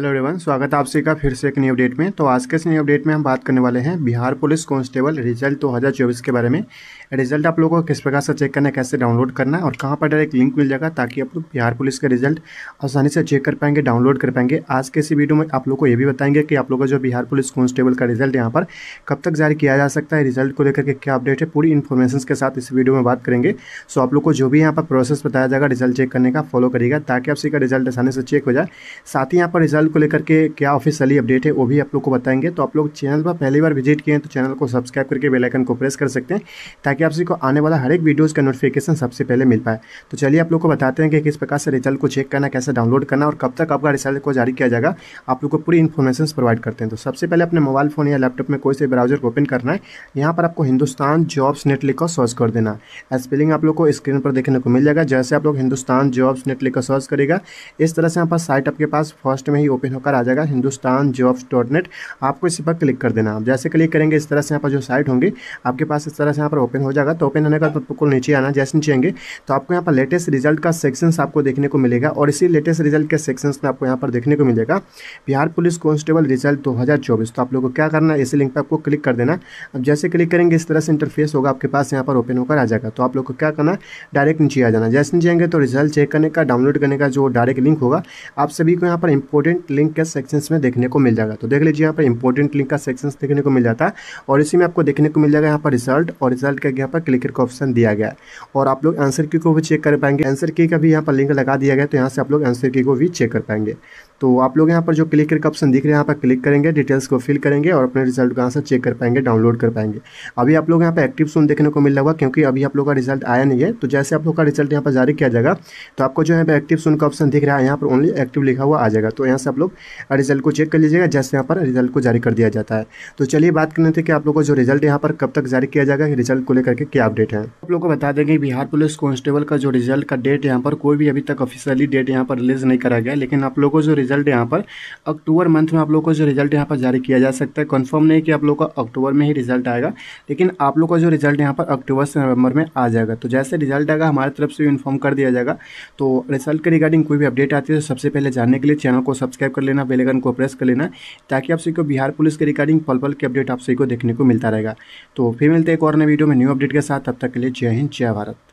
hello everyone स्वागत है सभी का फिर से एक नई अपडेट में तो आज के इस नई अपडेट में हम बात करने वाले हैं बिहार पुलिस कांस्टेबल रिजल्ट 2024 के बारे में रिजल्ट आप लोगों को किस प्रकार से चेक करना है कैसे डाउनलोड करना है और कहाँ पर डायरेक्ट लिंक मिल जाएगा ताकि आप लोग बिहार पुलिस का रिजल्ट आसानी से चेक कर पाएंगे डाउनलोड कर पाएंगे आज के इसी वीडियो में आप लोग को ये भी बताएंगे कि आप लोगों का जो बिहार पुलिस कॉन्स्टेबल का रिजल्ट यहाँ पर कब तक जारी किया जा सकता है रिजल्ट को लेकर के क्या अपडेट है पूरी इन्फॉर्मेशन के साथ इस वीडियो में बात करेंगे सो आप लोग को जो भी यहाँ पर प्रोसेस बताया जाएगा रिजल्ट चेक करने का फॉलो करिएगा ताकि आप सभी का रिजल्ट आसानी से चेक हो जाए साथ ही यहाँ पर रिजल्ट को लेकर के क्या ऑफिशियली अपडेट है वो भी आप लोग को बताएंगे तो आप लोग चैनल पर पहली बार विजिट किए हैं तो चैनल को सब्सक्राइब करके बेलाइकन को प्रेस कर सकते हैं ताकि आप सभी को आने वाला हर एक वीडियोज़ का नोटिफिकेशन सबसे पहले मिल पाए तो चलिए आप लोग को बताते हैं कि किस प्रकार से रिजल्ट को चेक करना कैसे डाउनलोड करना और कब तक आपका रिजल्ट को जारी किया जाएगा आप लोग को पूरी इन्फॉर्मेशन प्रोवाइड करते हैं तो सबसे पहले अपने मोबाइल फ़ोन या लैपटॉप में कोई से ब्राउजर को ओपन करना है यहाँ पर आपको हिंदुस्तान जॉब्स नेट लिखकर सर्च कर देना स्पेलिंग आप लोग को स्क्रीन पर देखने को मिल जाएगा जैसे आप लोग हिंदुस्तान जॉब्स नेट लिखकर सर्च करेगा इस तरह से यहाँ पर साइट आपके पास फर्स्ट में ही ओपन होकर आ जाएगा हिंदुस्तान जॉब्स डॉट नेट आपको इसी पर क्लिक कर देना आप जैसे क्लिक करेंगे इस तरह से यहाँ पर जो साइट होंगी आपके पास इस तरह से यहाँ पर ओपन हो जाएगा तो ओपन होने का तो नीचे आना जैसे नीचे आएंगे तो आपको यहाँ पर लेटेस्ट रिजल्ट का सेक्शंस आपको देखने को मिलेगा और इसी लेटेस्ट रिजल्ट के सेक्शंस में आपको यहाँ पर देखने को मिलेगा बिहार पुलिस कॉन्स्टेबल रिजल्ट दो तो आप लोगों को क्या करना है इसी लिंक पर आपको क्लिक कर देना अब जैसे क्लिक करेंगे इस तरह से इंटरफेस होगा आपके पास यहाँ पर ओपन होकर आ जाएगा तो आप लोग को क्या करना डायरेक्ट नीचे आ जाना जैसे नीचे आएंगे तो रिजल्ट चेक करने का डाउनलोड करने का जो डायरेक्ट लिंक होगा आप सभी को यहाँ पर इंपॉर्टेंट इंपॉर्टेंट लिंक के सेक्शंस में देखने को मिल जाएगा तो देख लीजिए यहाँ पर इंपॉर्टेंट लिंक का सेक्शंस देखने को मिल जाता है और इसी में आपको देखने को मिल जाएगा यहाँ पर रिजल्ट और रिजल्ट का यहाँ पर क्लिकर का ऑप्शन दिया गया और आप लोग आंसर की को भी चेक कर पाएंगे आंसर की का भी यहाँ पर लिंक लगा दिया गया तो यहाँ से आप लोग आंसर की को भी चेक कर पाएंगे तो आप लोग यहाँ पर जो क्लिकर का ऑप्शन दिख रहे हैं यहाँ पर क्लिक करेंगे डिटेल्स को फिल करेंगे और अपने रिजल्ट का आंसर चेक कर पाएंगे डाउनलोड कर पाएंगे अभी आप लोग यहाँ पर एक्टिव सोन देखने को मिल रहा क्योंकि अभी आप लोग का रिजल्ट आया नहीं है तो जैसे आप लोग का रिजल्ट यहाँ पर जारी किया जाएगा तो आपको जो यहाँ पर एक्टिव सोन का ऑप्शन दिख रहा है यहाँ पर ओनली एक्टिव लिखा हुआ आ जाएगा तो यहाँ से आप लोग रिजल्ट को चेक कर लीजिएगा जैसे यहाँ पर रिजल्ट को जारी कर दिया जाता है तो चलिए बात करने थे कि आप लोग का जो रिजल्ट यहाँ पर कब तक जारी किया जाएगा रिजल्ट को लेकर के क्या अपडेट है आप लोग को बता देंगे बिहार पुलिस कांस्टेबल का जो रिजल्ट का डेट यहाँ पर कोई भी अभी तक ऑफिशियली डेट यहाँ पर रिलीज नहीं करा गया लेकिन आप लोगों को जो रिजल्ट यहाँ पर अक्टूबर मंथ में आप लोग को जो रिजल्ट यहाँ पर जारी किया जा सकता है कन्फर्म नहीं कि आप लोग का अक्टूबर में ही रिजल्ट आएगा लेकिन आप लोग का जो रिजल्ट यहाँ पर अक्टूबर से नवंबर में आ जाएगा तो जैसे रिजल्ट आएगा हमारे तरफ से इन्फॉर्म कर दिया जाएगा तो रिजल्ट के रिगार्डिंग कोई भी अपडेट आती है तो सबसे पहले जानने के लिए चैनल को सब्सक्राइब सब्सक्राइब कर लेना बेलेगन को प्रेस कर लेना ताकि आप सभी को बिहार पुलिस के रिगार्डिंग पल पल के अपडेट आप सभी को देखने को मिलता रहेगा तो फिर मिलते हैं एक और नए वीडियो में न्यू अपडेट के साथ तब तक के लिए जय हिंद जय भारत